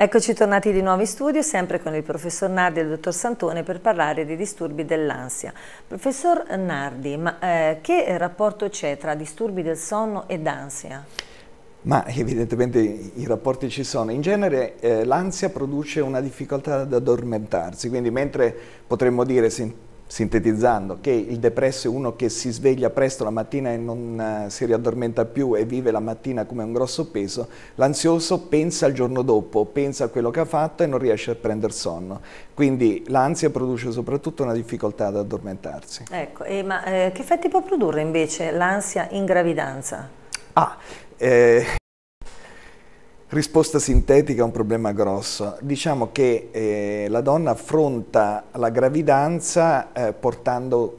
Eccoci tornati di nuovo in studio, sempre con il professor Nardi e il dottor Santone per parlare di disturbi dell'ansia. Professor Nardi, ma, eh, che rapporto c'è tra disturbi del sonno ed ansia? Ma evidentemente i rapporti ci sono. In genere eh, l'ansia produce una difficoltà ad addormentarsi, quindi mentre potremmo dire sintetizzando, che il depresso è uno che si sveglia presto la mattina e non eh, si riaddormenta più e vive la mattina come un grosso peso, l'ansioso pensa al giorno dopo, pensa a quello che ha fatto e non riesce a prendere sonno. Quindi l'ansia produce soprattutto una difficoltà ad addormentarsi. Ecco, e, ma eh, che effetti può produrre invece l'ansia in gravidanza? Ah, eh, Risposta sintetica a un problema grosso. Diciamo che eh, la donna affronta la gravidanza eh, portando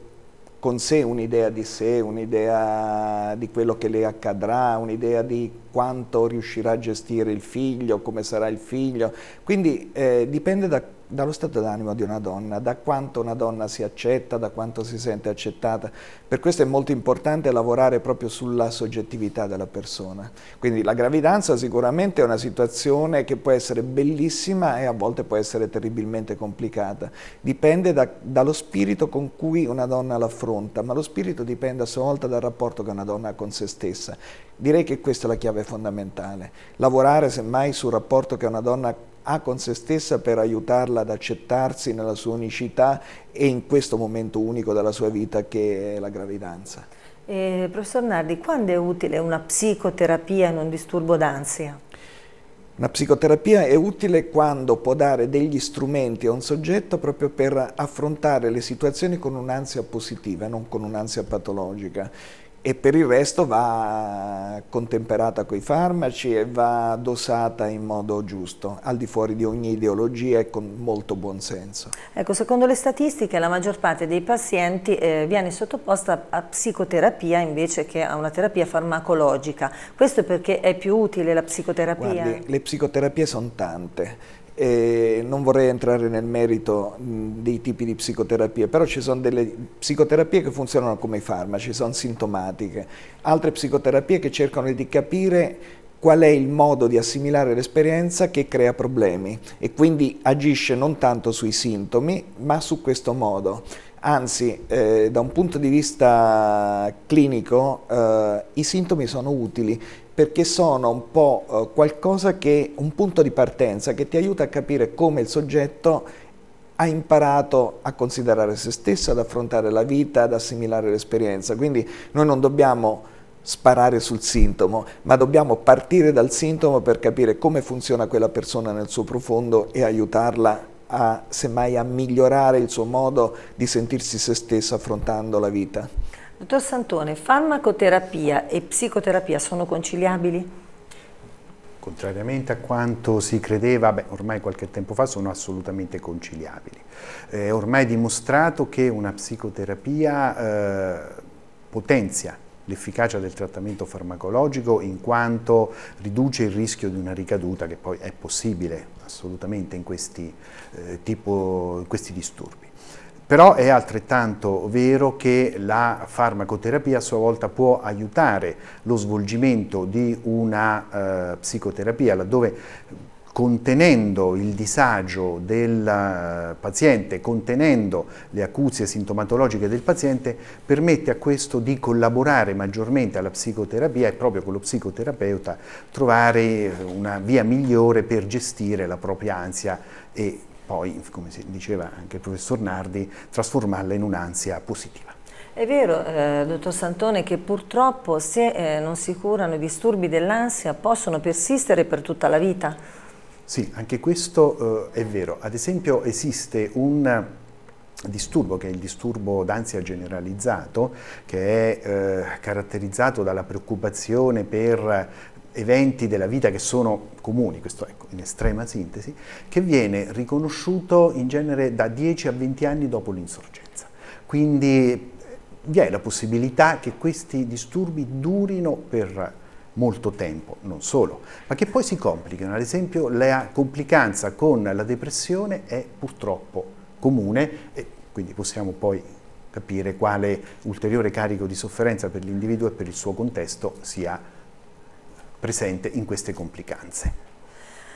con sé un'idea di sé, un'idea di quello che le accadrà, un'idea di quanto riuscirà a gestire il figlio, come sarà il figlio. Quindi eh, dipende da dallo stato d'animo di una donna, da quanto una donna si accetta, da quanto si sente accettata. Per questo è molto importante lavorare proprio sulla soggettività della persona. Quindi la gravidanza sicuramente è una situazione che può essere bellissima e a volte può essere terribilmente complicata. Dipende da, dallo spirito con cui una donna l'affronta, ma lo spirito dipende a sua volta dal rapporto che una donna ha con se stessa. Direi che questa è la chiave fondamentale. Lavorare semmai sul rapporto che una donna ha ha con se stessa per aiutarla ad accettarsi nella sua unicità e in questo momento unico della sua vita che è la gravidanza. Eh, professor Nardi, quando è utile una psicoterapia in un disturbo d'ansia? Una psicoterapia è utile quando può dare degli strumenti a un soggetto proprio per affrontare le situazioni con un'ansia positiva, non con un'ansia patologica e per il resto va contemperata con i farmaci e va dosata in modo giusto, al di fuori di ogni ideologia e con molto buon senso. Ecco, secondo le statistiche la maggior parte dei pazienti eh, viene sottoposta a psicoterapia invece che a una terapia farmacologica. Questo perché è più utile la psicoterapia? Guardi, le psicoterapie sono tante eh, non vorrei entrare nel merito dei tipi di psicoterapie, però ci sono delle psicoterapie che funzionano come i farmaci, sono sintomatiche, altre psicoterapie che cercano di capire qual è il modo di assimilare l'esperienza che crea problemi e quindi agisce non tanto sui sintomi ma su questo modo. Anzi, eh, da un punto di vista clinico, eh, i sintomi sono utili perché sono un po' eh, qualcosa che, un punto di partenza che ti aiuta a capire come il soggetto ha imparato a considerare se stesso, ad affrontare la vita, ad assimilare l'esperienza. Quindi noi non dobbiamo sparare sul sintomo, ma dobbiamo partire dal sintomo per capire come funziona quella persona nel suo profondo e aiutarla a, semmai, a migliorare il suo modo di sentirsi se stessa affrontando la vita. Dottor Santone, farmacoterapia e psicoterapia sono conciliabili? contrariamente a quanto si credeva beh, ormai qualche tempo fa, sono assolutamente conciliabili. Eh, è ormai dimostrato che una psicoterapia eh, potenzia l'efficacia del trattamento farmacologico in quanto riduce il rischio di una ricaduta che poi è possibile assolutamente in questi, eh, tipo, in questi disturbi. Però è altrettanto vero che la farmacoterapia a sua volta può aiutare lo svolgimento di una eh, psicoterapia, laddove contenendo il disagio del eh, paziente, contenendo le acuzie sintomatologiche del paziente, permette a questo di collaborare maggiormente alla psicoterapia e proprio con lo psicoterapeuta trovare eh, una via migliore per gestire la propria ansia e poi, come diceva anche il professor Nardi, trasformarla in un'ansia positiva. È vero, eh, dottor Santone, che purtroppo se eh, non si curano i disturbi dell'ansia possono persistere per tutta la vita. Sì, anche questo eh, è vero. Ad esempio esiste un eh, disturbo che è il disturbo d'ansia generalizzato che è eh, caratterizzato dalla preoccupazione per eventi della vita che sono comuni, questo ecco, in estrema sintesi, che viene riconosciuto in genere da 10 a 20 anni dopo l'insorgenza. Quindi eh, vi è la possibilità che questi disturbi durino per molto tempo, non solo, ma che poi si complicano. Ad esempio la complicanza con la depressione è purtroppo comune e quindi possiamo poi capire quale ulteriore carico di sofferenza per l'individuo e per il suo contesto sia presente in queste complicanze.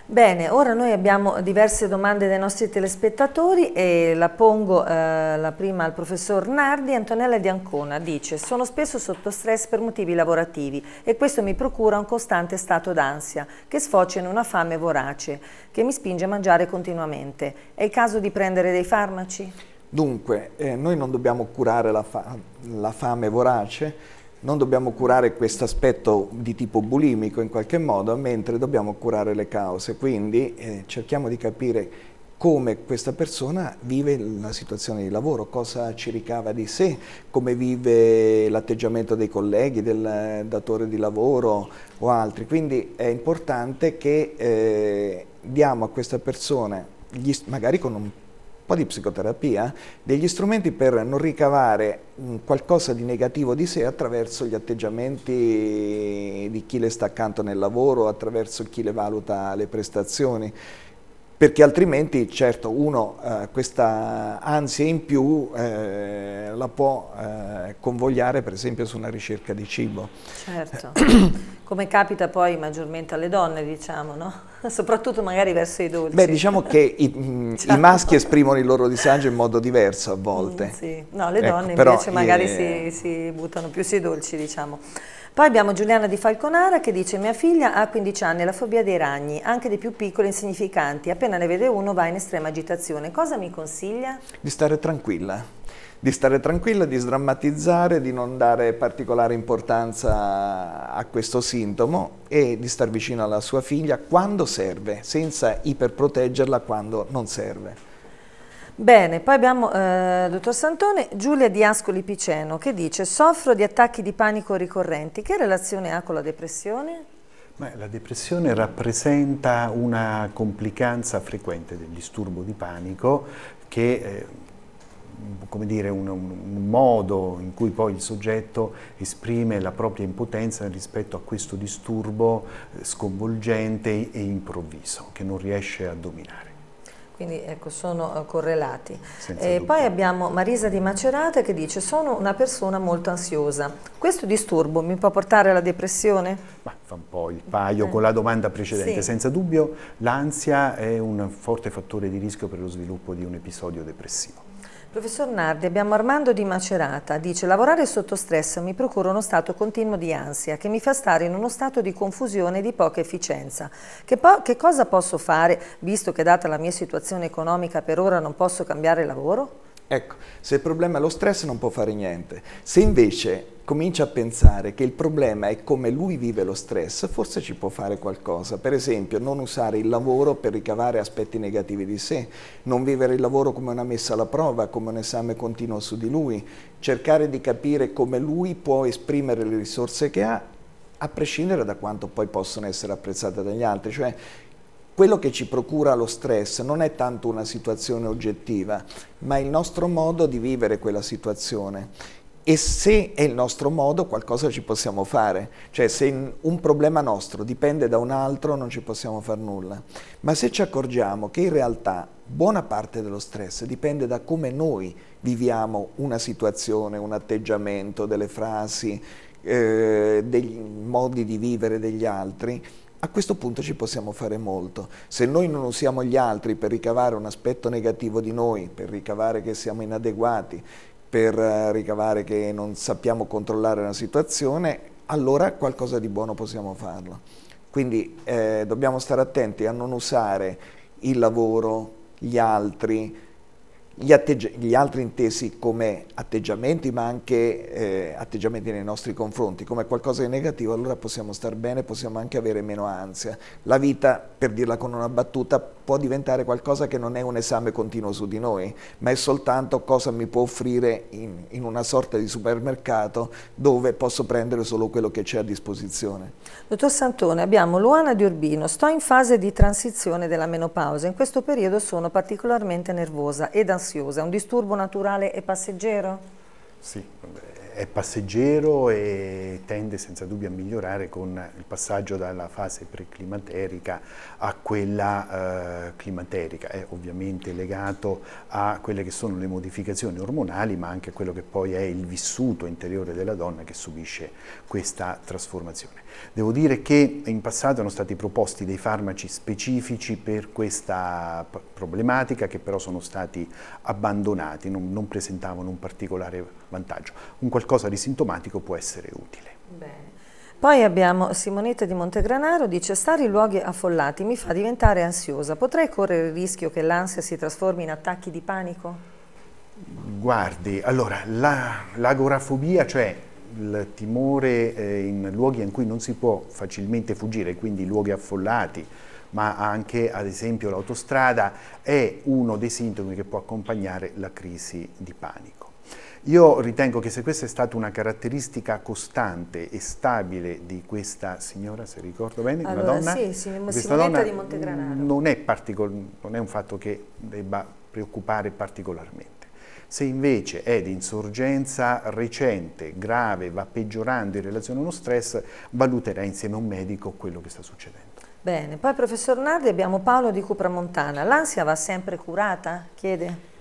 Bene, ora noi abbiamo diverse domande dai nostri telespettatori e la pongo eh, la prima al professor Nardi. Antonella di Ancona dice «Sono spesso sotto stress per motivi lavorativi e questo mi procura un costante stato d'ansia che sfocia in una fame vorace che mi spinge a mangiare continuamente. È il caso di prendere dei farmaci?» Dunque, eh, noi non dobbiamo curare la, fa la fame vorace, non dobbiamo curare questo aspetto di tipo bulimico in qualche modo, mentre dobbiamo curare le cause. Quindi eh, cerchiamo di capire come questa persona vive la situazione di lavoro, cosa ci ricava di sé, come vive l'atteggiamento dei colleghi, del datore di lavoro o altri. Quindi è importante che eh, diamo a questa persona, gli, magari con un un po' di psicoterapia, degli strumenti per non ricavare mm, qualcosa di negativo di sé attraverso gli atteggiamenti di chi le sta accanto nel lavoro, attraverso chi le valuta le prestazioni perché altrimenti certo uno eh, questa ansia in più eh, la può eh, convogliare per esempio su una ricerca di cibo. Certo. come capita poi maggiormente alle donne, diciamo, no? soprattutto magari verso i dolci. Beh, diciamo che i, mh, mm, i maschi esprimono il loro disagio in modo diverso a mm, volte. Mm, sì, no, le ecco, donne ecco, invece però, magari eh... si, si buttano più sui dolci, diciamo. Poi abbiamo Giuliana di Falconara che dice mia figlia ha 15 anni, la fobia dei ragni, anche dei più piccoli e insignificanti, appena ne vede uno va in estrema agitazione. Cosa mi consiglia? Di stare tranquilla di stare tranquilla, di sdrammatizzare, di non dare particolare importanza a questo sintomo e di star vicino alla sua figlia quando serve, senza iperproteggerla quando non serve. Bene, poi abbiamo, eh, dottor Santone, Giulia di Ascoli Piceno che dice soffro di attacchi di panico ricorrenti, che relazione ha con la depressione? Beh, la depressione rappresenta una complicanza frequente del disturbo di panico che è eh, come dire, un, un, modo in cui poi il soggetto esprime la propria impotenza rispetto a questo disturbo eh, sconvolgente e improvviso che non riesce a dominare quindi ecco, sono eh, correlati. Eh, poi abbiamo Marisa di Macerata che dice sono una persona molto ansiosa, questo disturbo mi può portare alla depressione? Ma fa un po' il paio eh. con la domanda precedente, sì. senza dubbio l'ansia è un forte fattore di rischio per lo sviluppo di un episodio depressivo. Professor Nardi, abbiamo Armando di Macerata, dice lavorare sotto stress mi procura uno stato continuo di ansia che mi fa stare in uno stato di confusione e di poca efficienza. Che, po che cosa posso fare visto che data la mia situazione economica per ora non posso cambiare lavoro? Ecco, se il problema è lo stress non può fare niente. Se invece comincia a pensare che il problema è come lui vive lo stress, forse ci può fare qualcosa. Per esempio, non usare il lavoro per ricavare aspetti negativi di sé, non vivere il lavoro come una messa alla prova, come un esame continuo su di lui, cercare di capire come lui può esprimere le risorse che ha a prescindere da quanto poi possono essere apprezzate dagli altri, cioè quello che ci procura lo stress non è tanto una situazione oggettiva, ma il nostro modo di vivere quella situazione. E se è il nostro modo, qualcosa ci possiamo fare. Cioè, se un problema nostro dipende da un altro, non ci possiamo fare nulla. Ma se ci accorgiamo che in realtà buona parte dello stress dipende da come noi viviamo una situazione, un atteggiamento, delle frasi, eh, dei modi di vivere degli altri, a questo punto ci possiamo fare molto. Se noi non usiamo gli altri per ricavare un aspetto negativo di noi, per ricavare che siamo inadeguati, per eh, ricavare che non sappiamo controllare la situazione, allora qualcosa di buono possiamo farlo. Quindi eh, dobbiamo stare attenti a non usare il lavoro, gli altri, gli, atteggi- gli, altri intesi come atteggiamenti, ma anche eh, atteggiamenti nei nostri confronti, come qualcosa di negativo, allora possiamo star bene, possiamo anche avere meno ansia. La vita, per dirla con una battuta, può diventare qualcosa che non è un esame continuo su di noi, ma è soltanto cosa mi può offrire in, in una sorta di supermercato dove posso prendere solo quello che c'è a disposizione. Dottor Santone, abbiamo Luana di Urbino, sto in fase di transizione della menopausa, in questo periodo sono particolarmente nervosa ed ansiosa ansiosa, è un disturbo naturale e passeggero? Sì, è passeggero e tende senza dubbio a migliorare con il passaggio dalla fase preclimaterica a quella eh, climaterica, è ovviamente legato a quelle che sono le modificazioni ormonali ma anche a quello che poi è il vissuto interiore della donna che subisce questa trasformazione. Devo dire che in passato erano stati proposti dei farmaci specifici per questa problematica che però sono stati abbandonati, non, non presentavano un particolare vantaggio. Un qualcosa di sintomatico può essere utile. Bene. Poi abbiamo Simonetta di Montegranaro, dice stare in luoghi affollati mi fa diventare ansiosa, potrei correre il rischio che l'ansia si trasformi in attacchi di panico? Guardi, allora, l'agorafobia, cioè il timore eh, in luoghi in cui non si può facilmente fuggire, quindi luoghi affollati, ma anche ad esempio l'autostrada, è uno dei sintomi che può accompagnare la crisi di panico. Io ritengo che se questa è stata una caratteristica costante e stabile di questa signora, se ricordo bene, allora, una donna, sì, sì, questa donna di Montegranaro. Non è, non è un fatto che debba preoccupare particolarmente. Se invece è di insorgenza recente, grave, va peggiorando in relazione a uno stress, valuterà insieme a un medico quello che sta succedendo. Bene, poi professor Nardi abbiamo Paolo di Cupramontana. L'ansia va sempre curata? Chiede.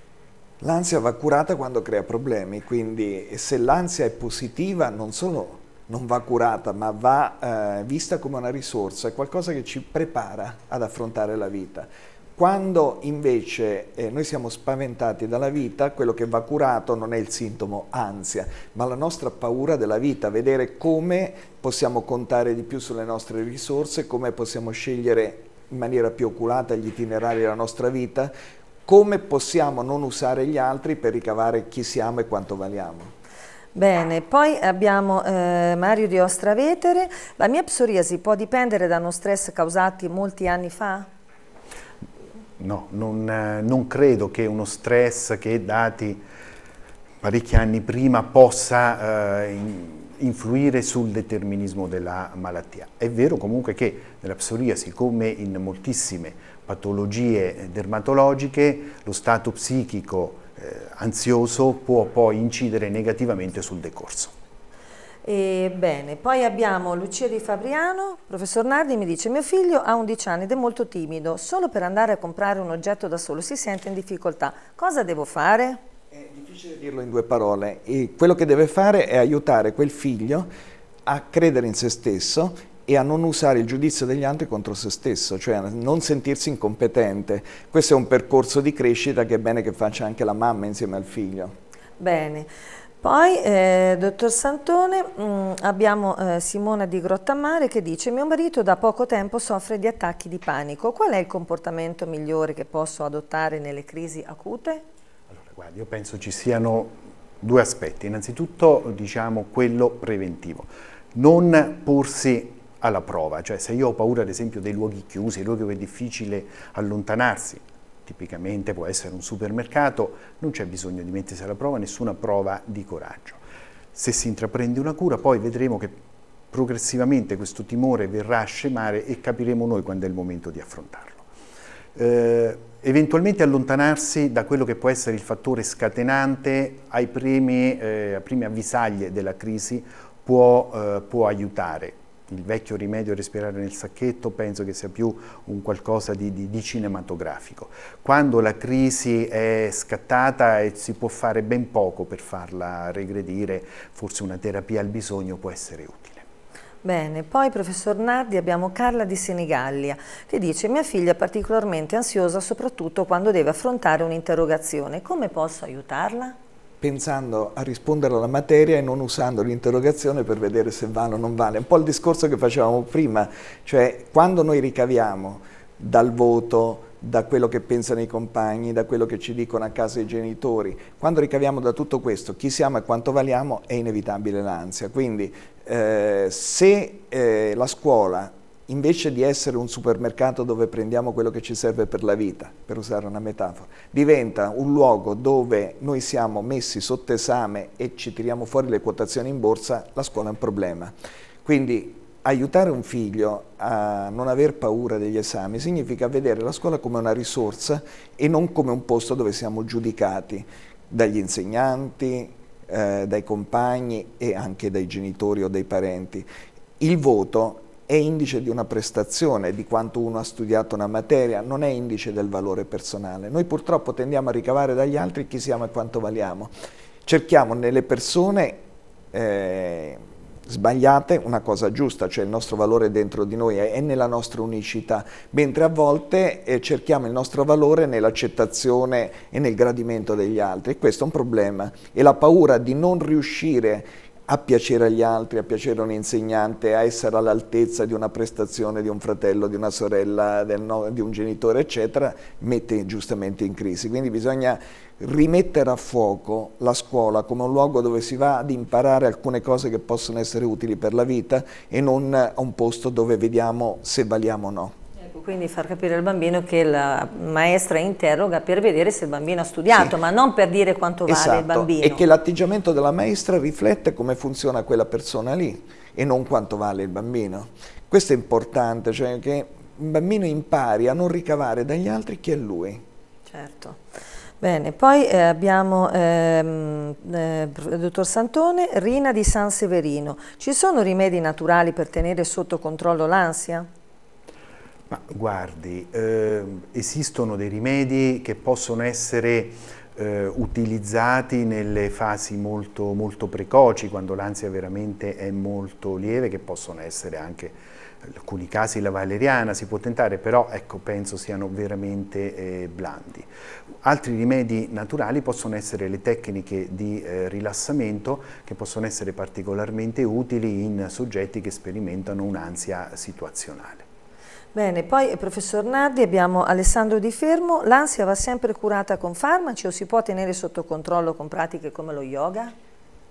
L'ansia va curata quando crea problemi, quindi se l'ansia è positiva non solo non va curata, ma va eh, vista come una risorsa, è qualcosa che ci prepara ad affrontare la vita. Quando invece eh, noi siamo spaventati dalla vita, quello che va curato non è il sintomo ansia, ma la nostra paura della vita, vedere come possiamo contare di più sulle nostre risorse, come possiamo scegliere in maniera più oculata gli itinerari della nostra vita, come possiamo non usare gli altri per ricavare chi siamo e quanto valiamo. Bene, poi abbiamo eh, Mario di Ostravetere. La mia psoriasi può dipendere da uno stress causati molti anni fa? No, non, eh, non credo che uno stress che è dati parecchi anni prima possa eh, in, influire sul determinismo della malattia. È vero comunque che nella psoriasi, come in moltissime patologie dermatologiche, lo stato psichico eh, ansioso può poi incidere negativamente sul decorso. E bene, poi abbiamo Lucia Di Fabriano, professor Nardi mi dice mio figlio ha 11 anni ed è molto timido, solo per andare a comprare un oggetto da solo si sente in difficoltà, cosa devo fare? difficile dirlo in due parole. E quello che deve fare è aiutare quel figlio a credere in se stesso e a non usare il giudizio degli altri contro se stesso, cioè a non sentirsi incompetente. Questo è un percorso di crescita che è bene che faccia anche la mamma insieme al figlio. Bene. Poi, eh, dottor Santone, mh, mm, abbiamo eh, Simona di Grottamare che dice «Mio marito da poco tempo soffre di attacchi di panico. Qual è il comportamento migliore che posso adottare nelle crisi acute?» Guardi, io penso ci siano due aspetti. Innanzitutto diciamo quello preventivo. Non porsi alla prova, cioè se io ho paura ad esempio dei luoghi chiusi, luoghi dove è difficile allontanarsi, tipicamente può essere un supermercato, non c'è bisogno di mettersi alla prova, nessuna prova di coraggio. Se si intraprende una cura poi vedremo che progressivamente questo timore verrà a scemare e capiremo noi quando è il momento di affrontarlo. Eh, eventualmente allontanarsi da quello che può essere il fattore scatenante ai primi, eh, prime avvisaglie della crisi può, eh, può aiutare il vecchio rimedio respirare nel sacchetto penso che sia più un qualcosa di, di, di, cinematografico. Quando la crisi è scattata e si può fare ben poco per farla regredire, forse una terapia al bisogno può essere utile. Bene, poi professor Nardi abbiamo Carla di Senigallia che dice mia figlia è particolarmente ansiosa soprattutto quando deve affrontare un'interrogazione, come posso aiutarla? Pensando a rispondere alla materia e non usando l'interrogazione per vedere se vale o non vale, un po' il discorso che facevamo prima, cioè quando noi ricaviamo dal voto, da quello che pensano i compagni, da quello che ci dicono a casa i genitori. Quando ricaviamo da tutto questo chi siamo e quanto valiamo è inevitabile l'ansia. Quindi eh, se eh, la scuola invece di essere un supermercato dove prendiamo quello che ci serve per la vita, per usare una metafora, diventa un luogo dove noi siamo messi sotto esame e ci tiriamo fuori le quotazioni in borsa, la scuola è un problema. Quindi aiutare un figlio a non aver paura degli esami significa vedere la scuola come una risorsa e non come un posto dove siamo giudicati dagli insegnanti, eh, dai compagni e anche dai genitori o dai parenti. Il voto è indice di una prestazione, di quanto uno ha studiato una materia, non è indice del valore personale. Noi purtroppo tendiamo a ricavare dagli altri chi siamo e quanto valiamo. Cerchiamo nelle persone... Eh, sbagliate, una cosa giusta, cioè il nostro valore dentro di noi è nella nostra unicità, mentre a volte eh, cerchiamo il nostro valore nell'accettazione e nel gradimento degli altri. E questo è un problema e la paura di non riuscire a piacere agli altri, a piacere a un insegnante, a essere all'altezza di una prestazione di un fratello, di una sorella, no, di un genitore, eccetera, mette giustamente in crisi. Quindi bisogna rimettere a fuoco la scuola come un luogo dove si va ad imparare alcune cose che possono essere utili per la vita e non a un posto dove vediamo se valiamo o no. Ecco, quindi far capire al bambino che la maestra interroga per vedere se il bambino ha studiato, sì. ma non per dire quanto esatto. vale il esatto. bambino. E che l'atteggiamento della maestra riflette come funziona quella persona lì e non quanto vale il bambino. Questo è importante, cioè che il bambino impari a non ricavare dagli altri chi è lui. Certo. Bene, poi eh, abbiamo ehm, eh, dottor Santone, Rina di San Severino. Ci sono rimedi naturali per tenere sotto controllo l'ansia? Ma guardi, eh, esistono dei rimedi che possono essere eh, utilizzati nelle fasi molto, molto precoci, quando l'ansia veramente è molto lieve, che possono essere anche in alcuni casi la valeriana si può tentare, però ecco, penso siano veramente eh, blandi. Altri rimedi naturali possono essere le tecniche di eh, rilassamento che possono essere particolarmente utili in soggetti che sperimentano un'ansia situazionale. Bene, poi eh, professor Nardi abbiamo Alessandro Di Fermo, l'ansia va sempre curata con farmaci o si può tenere sotto controllo con pratiche come lo yoga?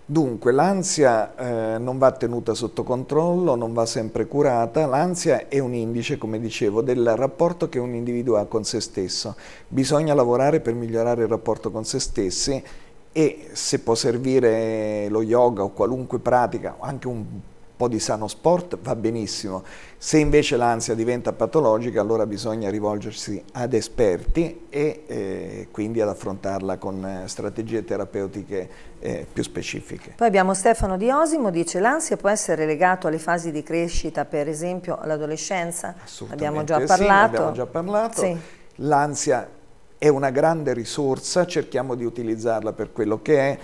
Dunque, l'ansia eh, non va tenuta sotto controllo, non va sempre curata, l'ansia è un indice, come dicevo, del rapporto che un individuo ha con se stesso. Bisogna lavorare per migliorare il rapporto con se stessi e se può servire lo yoga o qualunque pratica, anche un po' di sano sport va benissimo. Se invece l'ansia diventa patologica, allora bisogna rivolgersi ad esperti e eh, quindi ad affrontarla con eh, strategie terapeutiche eh, più specifiche. Poi abbiamo Stefano Di Osimo, dice l'ansia può essere legata alle fasi di crescita, per esempio all'adolescenza? Abbiamo già parlato. abbiamo già parlato. Sì. L'ansia è una grande risorsa, cerchiamo di utilizzarla per quello che è.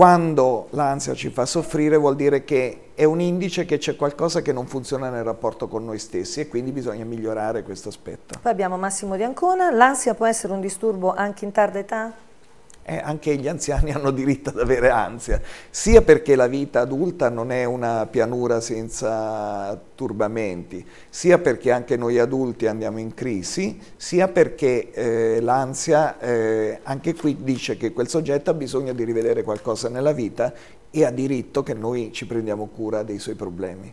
Quando l'ansia ci fa soffrire vuol dire che è un indice che c'è qualcosa che non funziona nel rapporto con noi stessi e quindi bisogna migliorare questo aspetto. Poi abbiamo Massimo Di Ancona, l'ansia può essere un disturbo anche in tarda età? eh, anche gli anziani hanno diritto ad avere ansia, sia perché la vita adulta non è una pianura senza turbamenti, sia perché anche noi adulti andiamo in crisi, sia perché eh, l'ansia eh, anche qui dice che quel soggetto ha bisogno di rivedere qualcosa nella vita e ha diritto che noi ci prendiamo cura dei suoi problemi.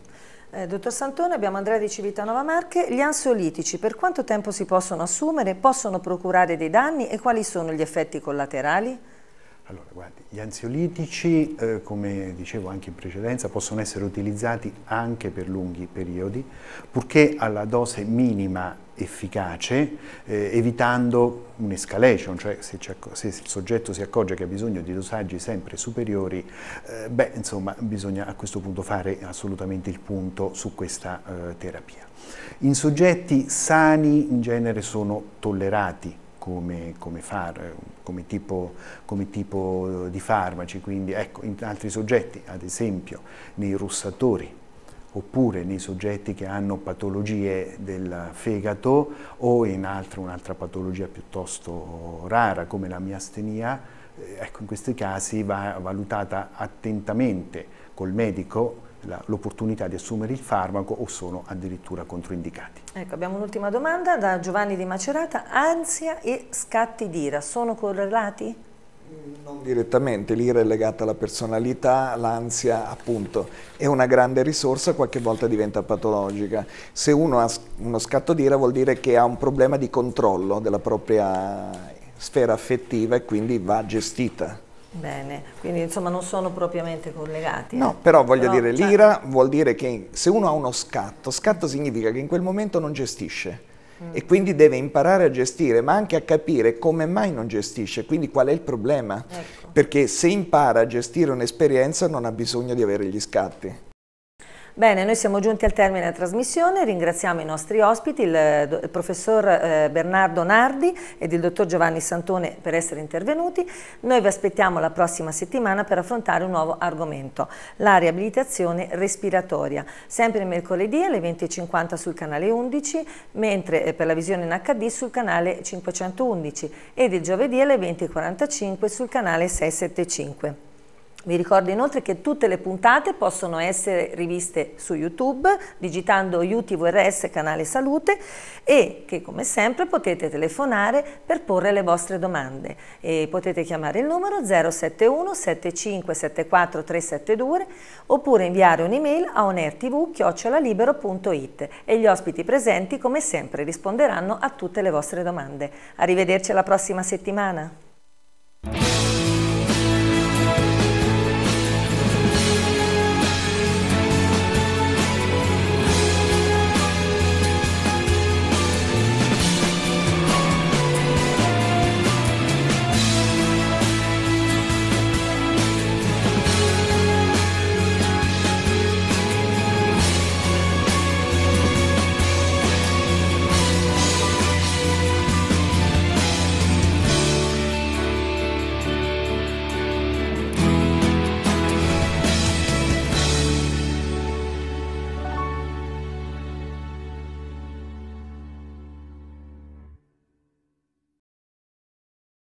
Eh, dottor Santone, abbiamo Andrea di Civitanova Marche. Gli ansiolitici per quanto tempo si possono assumere? Possono procurare dei danni e quali sono gli effetti collaterali? Allora, guardi, gli ansiolitici, eh, come dicevo anche in precedenza, possono essere utilizzati anche per lunghi periodi, purché alla dose minima efficace eh, evitando un'escalation, cioè se, se, il soggetto si accorge che ha bisogno di dosaggi sempre superiori, eh, beh, insomma, bisogna a questo punto fare assolutamente il punto su questa eh, terapia. In soggetti sani in genere sono tollerati come, come, far, come, tipo, come, tipo, di farmaci, quindi ecco, in altri soggetti, ad esempio nei russatori, oppure nei soggetti che hanno patologie del fegato o in un'altra patologia piuttosto rara come la miastenia, eh, ecco, in questi casi va valutata attentamente col medico l'opportunità di assumere il farmaco o sono addirittura controindicati. Ecco, abbiamo un'ultima domanda da Giovanni di Macerata. Ansia e scatti d'ira sono correlati? Non direttamente, l'ira è legata alla personalità, l'ansia appunto è una grande risorsa, qualche volta diventa patologica. Se uno ha uno scatto d'ira vuol dire che ha un problema di controllo della propria sfera affettiva e quindi va gestita. Bene, quindi insomma non sono propriamente collegati. No, eh? però voglio però, dire, cioè l'ira vuol dire che se uno ha uno scatto, scatto significa che in quel momento non gestisce Mm. e quindi deve imparare a gestire, ma anche a capire come mai non gestisce, quindi qual è il problema. Ecco. Perché se impara a gestire un'esperienza non ha bisogno di avere gli scatti. Bene, noi siamo giunti al termine della trasmissione, ringraziamo i nostri ospiti, il, il professor eh, Bernardo Nardi ed il dottor Giovanni Santone per essere intervenuti. Noi vi aspettiamo la prossima settimana per affrontare un nuovo argomento, la riabilitazione respiratoria, sempre mercoledì alle 20.50 sul canale 11, mentre eh, per la visione in HD sul canale 511 ed il giovedì alle 20.45 sul canale 675. Vi ricordo inoltre che tutte le puntate possono essere riviste su YouTube digitando UTVRS Canale Salute e che come sempre potete telefonare per porre le vostre domande. E potete chiamare il numero 071 75 74 372 oppure inviare un'email a onertv.it e gli ospiti presenti come sempre risponderanno a tutte le vostre domande. Arrivederci alla prossima settimana.